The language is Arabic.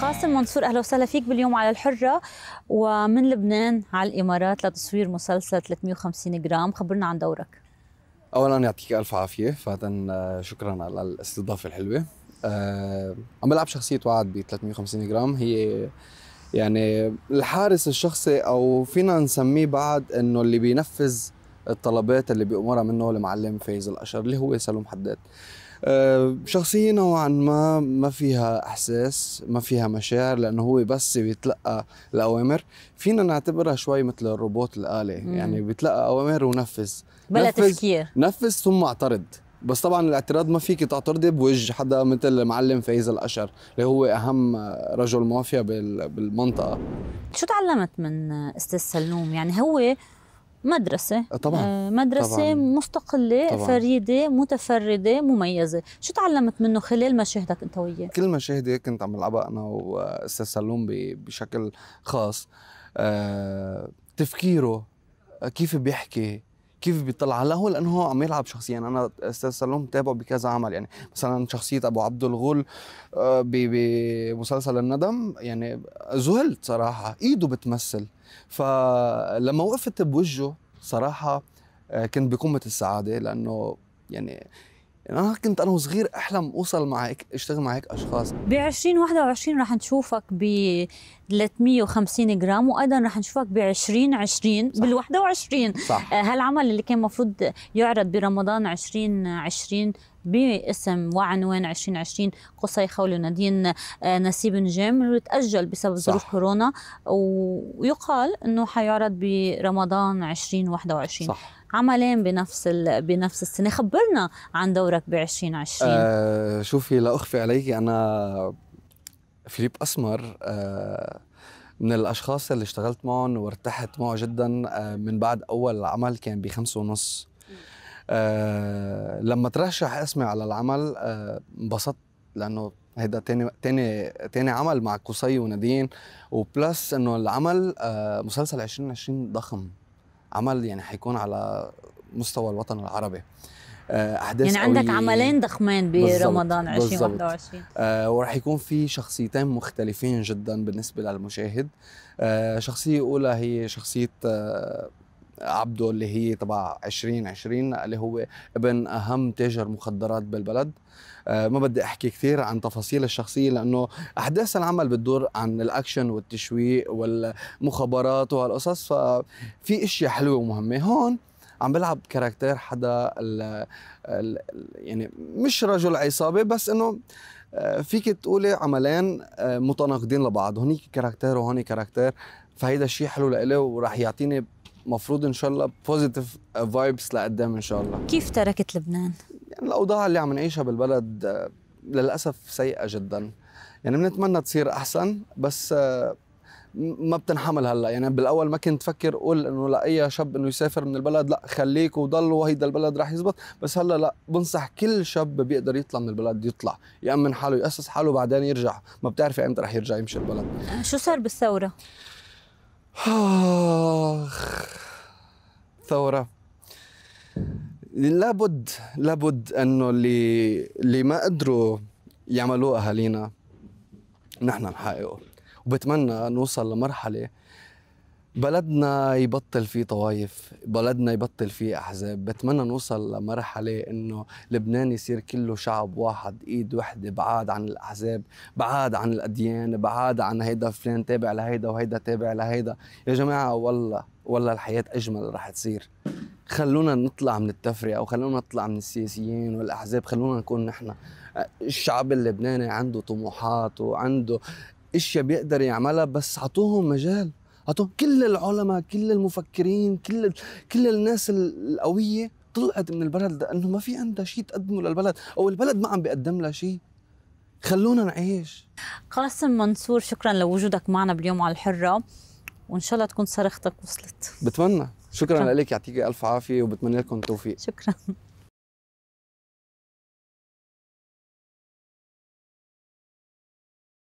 قاسم منصور اهلا وسهلا فيك باليوم على الحره ومن لبنان على الامارات لتصوير مسلسل 350 جرام خبرنا عن دورك اولا يعطيك الف عافيه فاتا آه، شكرا على الاستضافه الحلوه آه، عم بلعب شخصيه وعد ب 350 جرام هي يعني الحارس الشخصي او فينا نسميه بعد انه اللي بينفذ الطلبات اللي بيأمرها منه المعلم فايز الأشر اللي هو سلوم حداد آه، شخصية نوعا ما ما فيها إحساس ما فيها مشاعر لأنه هو بس بيتلقى الأوامر فينا نعتبرها شوي مثل الروبوت الآلي مم. يعني بيتلقى أوامر ونفذ بلا نفذ تفكير نفذ ثم اعترض بس طبعا الاعتراض ما فيك تعترضي بوجه حدا مثل المعلم فايز الاشر اللي هو اهم رجل مافيا بالمنطقه شو تعلمت من استاذ سلوم يعني هو مدرسة آه، طبعا آه، مدرسة طبعا. مستقلة طبعا. فريدة متفردة مميزة شو تعلمت منه خلال مشاهدك أنت وياه؟ كل مشاهدة كنت عم ألعبها أنا وأستاذ سلوم بشكل خاص آه، تفكيره كيف بيحكي كيف بيطلع هلا هو لانه هو عم يلعب شخصيا انا استاذ سلوم تابعه بكذا عمل يعني مثلا شخصيه ابو عبد الغول آه، بمسلسل الندم يعني ذهلت صراحه ايده بتمثل فلما وقفت بوجهه صراحه آه، كنت بقمه السعاده لانه يعني يعني انا كنت انا وصغير احلم اوصل معك اشتغل معك اشخاص ب 2021 رح نشوفك ب 350 جرام وايضا رح نشوفك ب 2020 بال 21 صح آه، هالعمل اللي كان المفروض يعرض برمضان 2020 باسم وعنوان 2020 قصي خول نادين آه، نسيب نجام اللي تأجل بسبب ظروف كورونا ويقال انه حيعرض برمضان 2021 صح. عملين بنفس بنفس السنه خبرنا عن دورك ب 2020 آه شوفي لا اخفي عليك انا فيليب اسمر آه من الاشخاص اللي اشتغلت معهم وارتحت معه جدا آه من بعد اول عمل كان بخمسة ونص آه لما ترشح اسمي على العمل آه، انبسطت آه لانه هيدا تاني تاني تاني عمل مع قصي ونادين وبلس انه العمل آه مسلسل 2020 ضخم عمل يعني حيكون على مستوى الوطن العربي آه، احداث يعني عندك قوي عملين ضخمين برمضان 2021 آه وراح يكون في شخصيتين مختلفين جدا بالنسبه للمشاهد آه شخصيه اولى هي شخصيه آه عبده اللي هي تبع 2020 اللي هو ابن اهم تاجر مخدرات بالبلد آه، ما بدي احكي كثير عن تفاصيل الشخصيه لانه احداث العمل بتدور عن الاكشن والتشويق والمخابرات وهالقصص ففي اشياء حلوه ومهمه هون عم بلعب كاركتير حدا الـ الـ يعني مش رجل عصابه بس انه آه، فيك تقولي عملين آه، متناقضين لبعض هونيك كاركتير وهوني كاركتير فهيدا الشيء حلو لإلي وراح يعطيني مفروض ان شاء الله بوزيتيف فايبس لقدام ان شاء الله كيف تركت لبنان يعني الاوضاع اللي عم نعيشها بالبلد آه، للاسف سيئه جدا يعني بنتمنى تصير احسن بس آه، ما بتنحمل هلا يعني بالاول ما كنت فكر اقول انه لاي شاب انه يسافر من البلد لا خليك وضل وهيدا البلد رح يزبط بس هلا لا بنصح كل شاب بيقدر يطلع من البلد يطلع يامن حاله ياسس حاله بعدين يرجع ما بتعرفي امتى رح يرجع يمشي البلد آه، شو صار بالثوره آخ ثورة لابد لابد انه اللي اللي ما قدروا يعملوه اهالينا نحن نحققه وبتمنى نوصل لمرحله بلدنا يبطل فيه طوايف بلدنا يبطل فيه أحزاب بتمنى نوصل لمرحلة أنه لبنان يصير كله شعب واحد إيد وحدة بعاد عن الأحزاب بعاد عن الأديان بعاد عن هيدا فلان تابع لهيدا وهيدا تابع لهيدا يا جماعة والله والله الحياة أجمل رح تصير خلونا نطلع من التفرقة وخلونا نطلع من السياسيين والأحزاب خلونا نكون نحن آه، الشعب اللبناني عنده طموحات وعنده اشياء بيقدر يعملها بس عطوهم مجال عرفتوا كل العلماء كل المفكرين كل كل الناس القويه طلعت من البلد لانه ما في عندها شيء تقدمه للبلد او البلد ما عم بيقدم لها شيء خلونا نعيش قاسم منصور شكرا لوجودك معنا باليوم على الحره وان شاء الله تكون صرختك وصلت بتمنى شكرا, شكرا. لك يعطيك الف عافيه وبتمنى لكم التوفيق شكرا